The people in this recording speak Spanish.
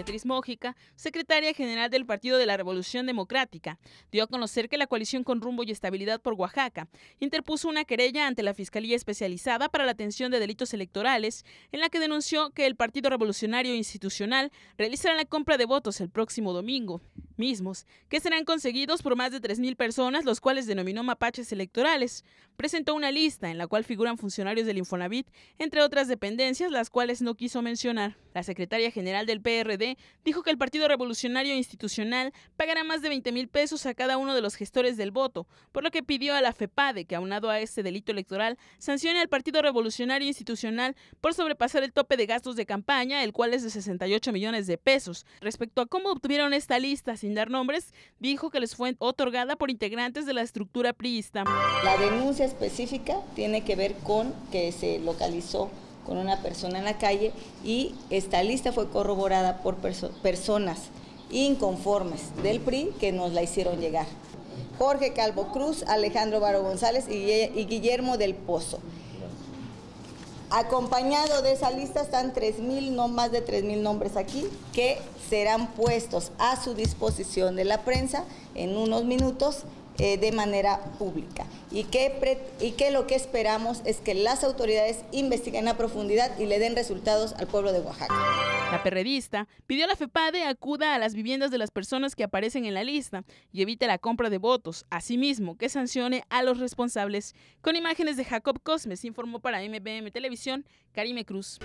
Beatriz Mójica, secretaria general del Partido de la Revolución Democrática, dio a conocer que la coalición con rumbo y estabilidad por Oaxaca interpuso una querella ante la Fiscalía Especializada para la Atención de Delitos Electorales, en la que denunció que el Partido Revolucionario Institucional realizará la compra de votos el próximo domingo mismos que serán conseguidos por más de 3.000 personas, los cuales denominó mapaches electorales. Presentó una lista en la cual figuran funcionarios del Infonavit, entre otras dependencias, las cuales no quiso mencionar. La secretaria general del PRD dijo que el Partido Revolucionario Institucional pagará más de 20.000 pesos a cada uno de los gestores del voto, por lo que pidió a la FEPADE que, aunado a este delito electoral, sancione al Partido Revolucionario Institucional por sobrepasar el tope de gastos de campaña, el cual es de 68 millones de pesos. Respecto a cómo obtuvieron esta lista, sin dar nombres, dijo que les fue otorgada por integrantes de la estructura priista. La denuncia específica tiene que ver con que se localizó con una persona en la calle y esta lista fue corroborada por personas inconformes del PRI que nos la hicieron llegar. Jorge Calvo Cruz, Alejandro Baro González y Guillermo del Pozo. Acompañado de esa lista están 3.000, no más de 3.000 nombres aquí, que serán puestos a su disposición de la prensa en unos minutos eh, de manera pública. Y y que lo que esperamos es que las autoridades investiguen a profundidad y le den resultados al pueblo de Oaxaca. La perredista pidió a la FEPADE acuda a las viviendas de las personas que aparecen en la lista y evite la compra de votos. Asimismo, que sancione a los responsables. Con imágenes de Jacob Cosmes, informó para MBM Televisión Karime Cruz.